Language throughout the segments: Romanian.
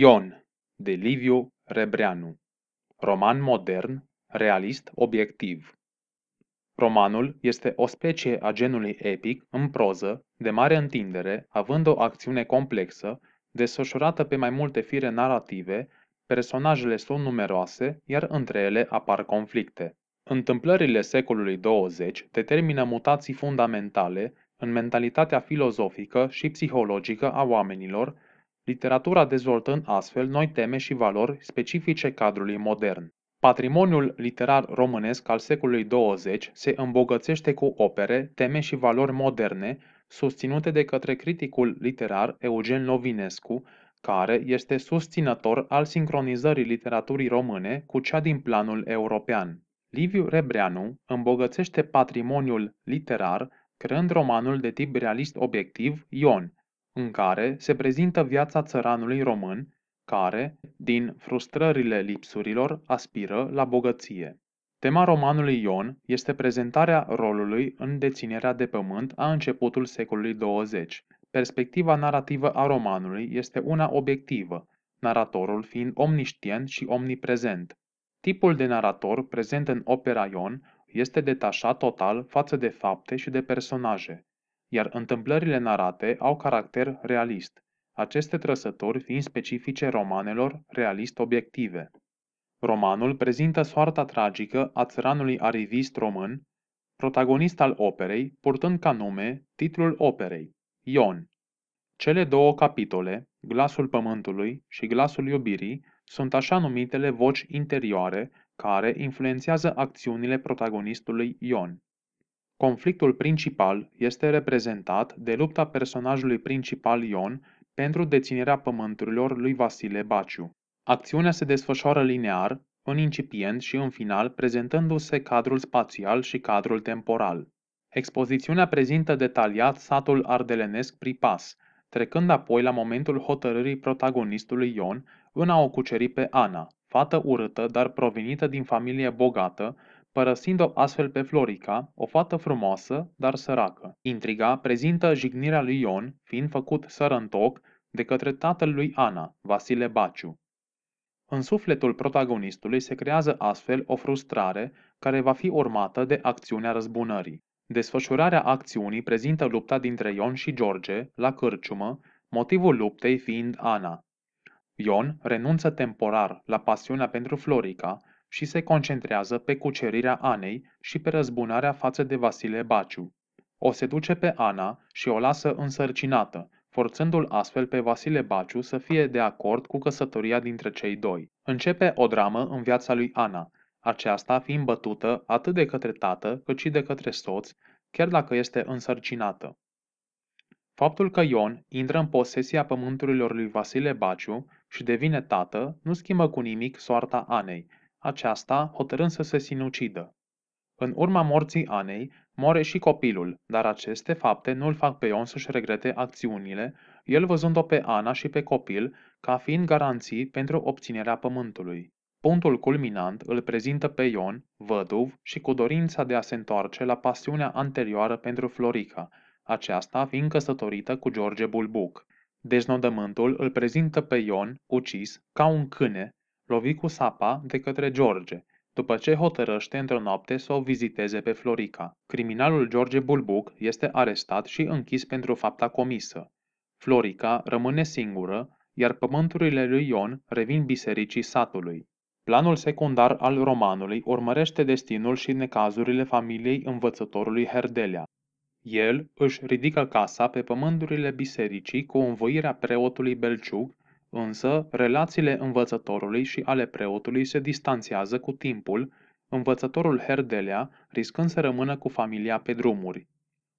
Ion de Liviu Rebreanu Roman modern, realist obiectiv. Romanul este o specie a genului epic în proză, de mare întindere, având o acțiune complexă, desfășurată pe mai multe fire narrative, personajele sunt numeroase, iar între ele apar conflicte. Întâmplările secolului 20 determină mutații fundamentale în mentalitatea filozofică și psihologică a oamenilor, Literatura în astfel noi teme și valori specifice cadrului modern. Patrimoniul literar românesc al secolului 20 se îmbogățește cu opere, teme și valori moderne, susținute de către criticul literar Eugen Lovinescu, care este susținător al sincronizării literaturii române cu cea din planul european. Liviu Rebreanu îmbogățește patrimoniul literar creând romanul de tip realist obiectiv Ion, în care se prezintă viața țăranului român, care, din frustrările lipsurilor, aspiră la bogăție. Tema romanului Ion este prezentarea rolului în deținerea de pământ a începutul secolului 20. Perspectiva narrativă a romanului este una obiectivă, naratorul fiind omniștient și omniprezent. Tipul de narator prezent în opera Ion este detașat total față de fapte și de personaje iar întâmplările narate au caracter realist, aceste trăsători fiind specifice romanelor realist-obiective. Romanul prezintă soarta tragică a țăranului arivist român, protagonist al operei, purtând ca nume titlul operei, Ion. Cele două capitole, Glasul Pământului și Glasul Iubirii, sunt așa numitele voci interioare care influențează acțiunile protagonistului Ion. Conflictul principal este reprezentat de lupta personajului principal Ion pentru deținerea pământurilor lui Vasile Baciu. Acțiunea se desfășoară linear, în incipient și în final, prezentându-se cadrul spațial și cadrul temporal. Expozițiunea prezintă detaliat satul ardelenesc Pripas, trecând apoi la momentul hotărârii protagonistului Ion în a o cuceri pe Ana, fată urâtă, dar provenită din familie bogată, părăsind-o astfel pe Florica, o fată frumoasă, dar săracă. Intriga prezintă jignirea lui Ion, fiind făcut sărăntoc de către tatăl lui Ana, Vasile Baciu. În sufletul protagonistului se creează astfel o frustrare care va fi urmată de acțiunea răzbunării. Desfășurarea acțiunii prezintă lupta dintre Ion și George, la cârciumă, motivul luptei fiind Ana. Ion renunță temporar la pasiunea pentru Florica și se concentrează pe cucerirea Anei și pe răzbunarea față de Vasile Baciu. O seduce pe Ana și o lasă însărcinată, forțându-l astfel pe Vasile Baciu să fie de acord cu căsătoria dintre cei doi. Începe o dramă în viața lui Ana, aceasta fiind bătută atât de către tată cât și de către soț, chiar dacă este însărcinată. Faptul că Ion intră în posesia pământurilor lui Vasile Baciu și devine tată nu schimbă cu nimic soarta Anei, aceasta hotărând să se sinucidă. În urma morții Anei, moare și copilul, dar aceste fapte nu îl fac pe Ion să-și regrete acțiunile, el văzând-o pe Ana și pe copil ca fiind garanții pentru obținerea pământului. Punctul culminant îl prezintă pe Ion, văduv și cu dorința de a se întoarce la pasiunea anterioară pentru Florica, aceasta fiind căsătorită cu George Bulbuc. Deznodământul îl prezintă pe Ion, ucis, ca un câine, lovit cu sapa de către George, după ce hotărăște într-o noapte să o viziteze pe Florica. Criminalul George Bulbuc este arestat și închis pentru fapta comisă. Florica rămâne singură, iar pământurile lui Ion revin bisericii satului. Planul secundar al romanului urmărește destinul și necazurile familiei învățătorului Herdelea. El își ridică casa pe pământurile bisericii cu învoirea preotului Belciug Însă, relațiile învățătorului și ale preotului se distanțează cu timpul, învățătorul Herdelea riscând să rămână cu familia pe drumuri.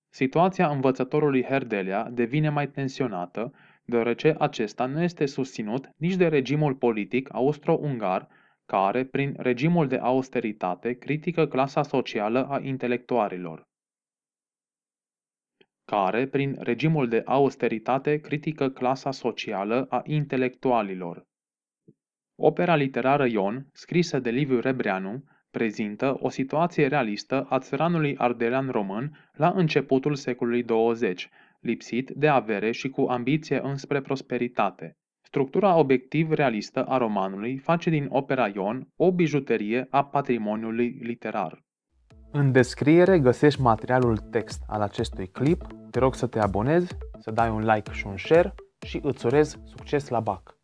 Situația învățătorului Herdelea devine mai tensionată, deoarece acesta nu este susținut nici de regimul politic austro-ungar, care, prin regimul de austeritate, critică clasa socială a intelectualilor care, prin regimul de austeritate, critică clasa socială a intelectualilor. Opera literară Ion, scrisă de Liviu Rebreanu, prezintă o situație realistă a țăranului ardelean român la începutul secolului 20, lipsit de avere și cu ambiție înspre prosperitate. Structura obiectiv realistă a romanului face din opera Ion o bijuterie a patrimoniului literar. În descriere găsești materialul text al acestui clip. Te rog să te abonezi, să dai un like și un share și îți urez succes la BAC!